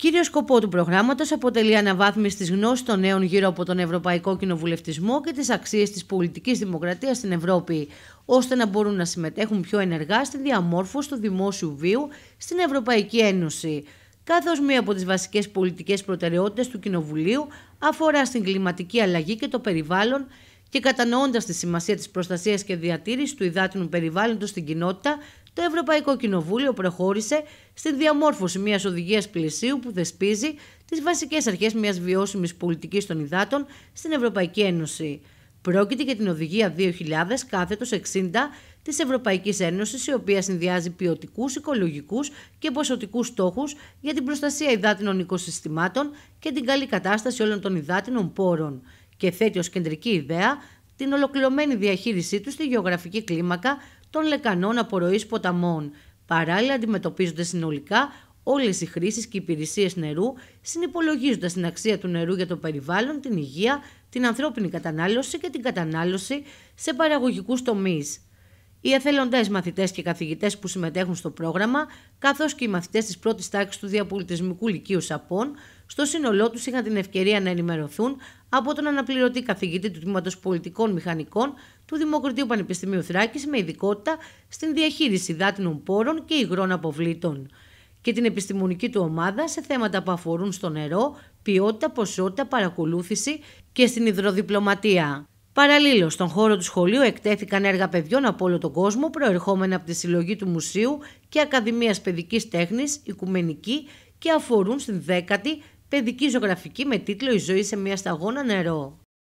Κύριο σκοπό του προγράμματος αποτελεί αναβάθμιση της γνώσης των νέων γύρω από τον Ευρωπαϊκό Κοινοβουλευτισμό και τις αξίες της πολιτικής δημοκρατίας στην Ευρώπη, ώστε να μπορούν να συμμετέχουν πιο ενεργά στη διαμόρφωση του δημόσιου βίου στην Ευρωπαϊκή Ένωση. Καθώς μία από τις βασικές πολιτικές προτεραιότητες του Κοινοβουλίου αφορά στην κλιματική αλλαγή και το περιβάλλον και κατανοώντας τη σημασία της προστασίας και διατήρησης του υδάτινου περιβάλλοντος στην κοινότητα, το Ευρωπαϊκό Κοινοβούλιο προχώρησε στη διαμόρφωση μιας οδηγίας πλαισίου που δεσπίζει τις βασικές αρχές μιας βιώσιμης πολιτικής των υδάτων στην Ευρωπαϊκή Ένωση. Πρόκειται για την Οδηγία 2000 κάθετο 60 της Ευρωπαϊκής Ένωσης, η οποία συνδυάζει ποιοτικούς, οικολογικούς και ποσοτικούς στόχους για την προστασία υδάτινων οικοσυστημάτων και την καλή κατάσταση όλων των υδάτινων πόρων και θέτει ως κεντρική ιδέα την ολοκληρωμένη διαχείρισή του στη γεωγραφική κλίμακα των λεκανών απορροής ποταμών. Παράλληλα αντιμετωπίζονται συνολικά όλες οι χρήσεις και υπηρεσίες νερού, συνυπολογίζοντας την αξία του νερού για το περιβάλλον, την υγεία, την ανθρώπινη κατανάλωση και την κατανάλωση σε παραγωγικούς τομείς. Οι εθελοντές μαθητές και καθηγητές που συμμετέχουν στο πρόγραμμα, καθώς και οι μαθητές της πρώτης τάξης του Διαπολιτισμικού Λυκείου Σαπών, στο σύνολό τους είχαν την ευκαιρία να ενημερωθούν από τον αναπληρωτή καθηγητή του Τμήματος Πολιτικών Μηχανικών του Δημοκρατίου Πανεπιστημίου Θράκης με ειδικότητα στην διαχείριση δάτινων πόρων και υγρών αποβλήτων και την επιστημονική του ομάδα σε θέματα που αφορούν στο νερό, ποιότητα, ποσότητα, παρακολούθηση και στην υδροδιπλωματία. Παραλλήλως, στον χώρο του σχολείου εκτέθηκαν έργα παιδιών από όλο τον κόσμο προερχόμενα από τη συλλογή του Μουσείου και Ακαδημίας Παιδικής Τέχνης, Οικουμενική και αφορούν στην 10η παιδική ζωγραφική με τίτλο Η ζωή σε μια σταγόνα νερό.